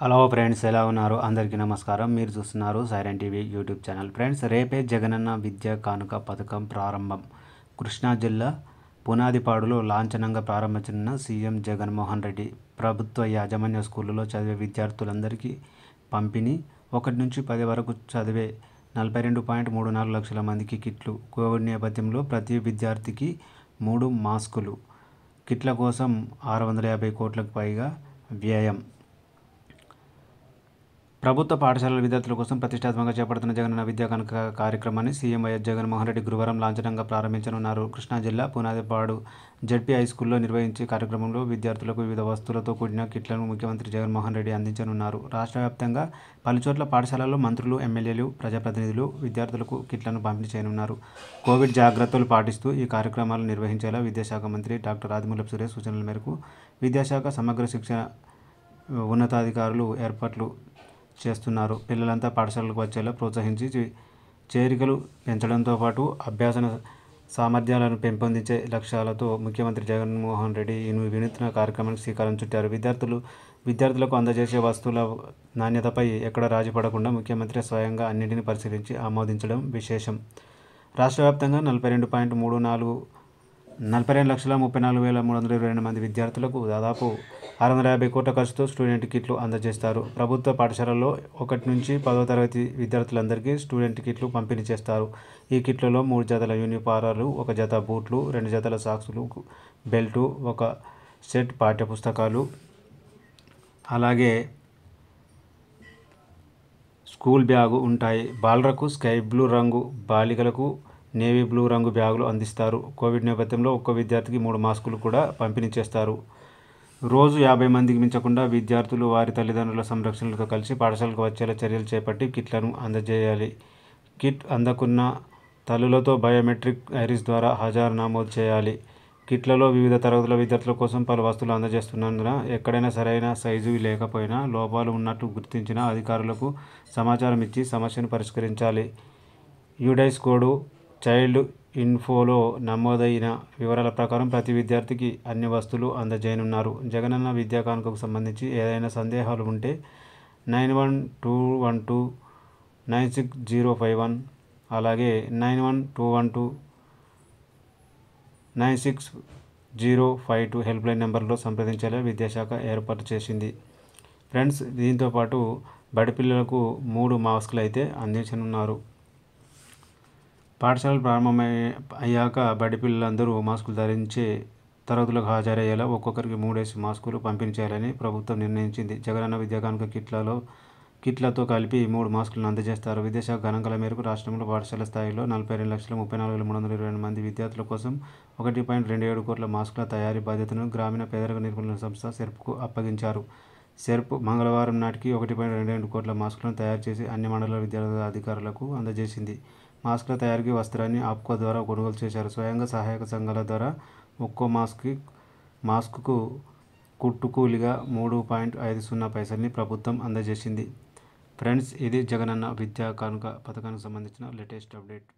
hello friends ఎలా ఉన్నారు అందరికీ నమస్కారం మీరు చూస్తున్నారు Siren TV YouTube channel friends రేపే జగనన్న విద్యా కానుక పథకం ప్రారంభం కృష్ణా జిల్లా పునాదిపాడులో లాంఛనంగా ప్రారంభించిన సీఎం జగన్మోహన్ రెడ్డి ప్రభుత్వ యాజమాన్య స్కూళ్ళలో చదివే విద్యార్థులందరికీ పంపిణీ ఒకటి నుంచి పది వరకు చదివే నలభై రెండు పాయింట్ మూడు నాలుగు లక్షల మందికి కిట్లు కోవిడ్ నేపథ్యంలో ప్రతి విద్యార్థికి మూడు మాస్కులు కిట్ల కోసం ఆరు వందల యాభై కోట్లకు పైగా వ్యయం ప్రభుత్వ పాఠశాలల విద్యార్థుల కోసం ప్రతిష్టాత్మకంగా చేపడుతున్న జగనన్న విద్యా కనుక కార్యక్రమాన్ని సీఎం వైఎస్ జగన్మోహన్ రెడ్డి గురువారం లాంఛనంగా ప్రారంభించనున్నారు కృష్ణా జిల్లా పునాదిపాడు జడ్పీ హై స్కూల్లో నిర్వహించే కార్యక్రమంలో విద్యార్థులకు వివిధ వస్తువులతో కూడిన కిట్లను ముఖ్యమంత్రి జగన్మోహన్ రెడ్డి అందించనున్నారు రాష్ట్ర వ్యాప్తంగా పలుచోట్ల పాఠశాలల్లో మంత్రులు ఎమ్మెల్యేలు ప్రజాప్రతినిధులు విద్యార్థులకు కిట్లను పంపిణీ చేయనున్నారు కోవిడ్ జాగ్రత్తలు పాటిస్తూ ఈ కార్యక్రమాలు నిర్వహించేలా విద్యాశాఖ మంత్రి డాక్టర్ ఆదిమూలపు సురేష్ సూచనల మేరకు విద్యాశాఖ సమగ్ర శిక్షణ ఉన్నతాధికారులు ఏర్పాట్లు చేస్తున్నారు పిల్లలంతా పాఠశాలకు వచ్చేలా ప్రోత్సహించి చేరికలు పెంచడంతో పాటు అభ్యాసన సామర్థ్యాలను పెంపొందించే లక్ష్యాలతో ముఖ్యమంత్రి జగన్మోహన్ రెడ్డి ఎనిమిది వినూత్న కార్యక్రమానికి శ్రీకారం చుట్టారు విద్యార్థులు విద్యార్థులకు అందజేసే వస్తువుల నాణ్యతపై ఎక్కడ రాజీ పడకుండా ముఖ్యమంత్రి స్వయంగా అన్నింటిని పరిశీలించి ఆమోదించడం విశేషం రాష్ట్ర వ్యాప్తంగా నలభై రెండు పాయింట్ మూడు నాలుగు నలభై రెండు లక్షల ముప్పై నాలుగు వేల మూడు వందల ఇరవై రెండు మంది విద్యార్థులకు దాదాపు ఆరు వందల యాభై కోట్ల ఖర్చుతో స్టూడెంట్ కిట్లు అందజేస్తారు ప్రభుత్వ పాఠశాలలో ఒకటి నుంచి పదో తరగతి విద్యార్థులందరికీ స్టూడెంట్ కిట్లు పంపిణీ చేస్తారు ఈ కిట్లలో మూడు జతల యూనిఫారాలు ఒక జత బూట్లు రెండు జతల సాక్సులు బెల్టు ఒక సెట్ పాఠ్యపుస్తకాలు అలాగే స్కూల్ బ్యాగు ఉంటాయి బాలరకు స్కై బ్లూ రంగు బాలికలకు నేవీ బ్లూ రంగు బ్యాగులు అందిస్తారు కోవిడ్ నేపథ్యంలో ఒక్కో విద్యార్థికి మూడు మాస్కులు కూడా పంపిణీ చేస్తారు రోజు యాభై మందికి మించకుండా విద్యార్థులు వారి తల్లిదండ్రుల సంరక్షణలతో కలిసి పాఠశాలకు వచ్చేలా చర్యలు చేపట్టి కిట్లను అందజేయాలి కిట్ అందకున్న తల్లులతో బయోమెట్రిక్ ఐరిస్ ద్వారా హాజరు నమోదు చేయాలి కిట్లలో వివిధ తరగతుల విద్యార్థుల కోసం పలు వస్తువులు అందజేస్తున్నందున ఎక్కడైనా సరైన సైజు లేకపోయినా లోపాలు ఉన్నట్టు గుర్తించిన అధికారులకు సమాచారం ఇచ్చి సమస్యను పరిష్కరించాలి యుడైస్ కోడు చైల్డ్ ఇన్ఫోలో నమోదైన వివరాల ప్రకారం ప్రతి విద్యార్థికి అన్ని వస్తువులు అందజేయనున్నారు జగనన్న విద్యా కానుకకు సంబంధించి ఏదైనా సందేహాలు ఉంటే nine one two one two nine six zero five one అలాగే nine one two one two nine six zero five two helpline నెంబర్లో సంప్రదించేలా విద్యాశాఖ ఏర్పాటు చేసింది ఫ్రెండ్స్ దీంతోపాటు బడి పిల్లలకు మూడు మాస్కులు అయితే అందించనున్నారు పాఠశాలలు ప్రారంభమై అయ్యాక బడి పిల్లలందరూ మాస్కులు ధరించే తరగతులకు హాజరయ్యేలా ఒక్కొక్కరికి మూడేసి మాస్కులు పంపించాలని ప్రభుత్వం నిర్ణయించింది జగనన్న విద్యాకానుక కిట్లలో కిట్లతో కలిపి మూడు మాస్కులను అందజేస్తారు విదేశాఖ గణాంకాల మేరకు రాష్ట్రంలో పాఠశాల స్థాయిలో నలభై రెండు లక్షల ముప్పై నాలుగు వేల మూడు వందల ఇరవై మంది విద్యార్థుల కోసం ఒకటి పాయింట్ రెండు ఏడు కోట్ల మాస్కుల తయారీ బాధ్యతను గ్రామీణ పేదరిక నిర్మూలన సంస్థ సెర్ప్కు అప్పగించారు సెర్ప్ మంగళవారం నాటికి ఒకటి పాయింట్ రెండు రెండు కోట్ల మాస్కులను తయారు చేసి అన్ని మండల విద్యార్థుల అధికారులకు అందజేసింది మాస్క్ల తయారీకి వస్త్రాన్ని ఆప్కో ద్వారా కొనుగోలు చేశారు స్వయంగా సహాయక సంఘాల ద్వారా ఒక్కో మాస్క్కి మాస్క్కు కుట్టు కూలిగా మూడు పాయింట్ ఐదు సున్నా పైసల్ని ప్రభుత్వం అందజేసింది ఫ్రెండ్స్ ఇది జగనన్న విద్యా కానుక పథకానికి సంబంధించిన లేటెస్ట్ అప్డేట్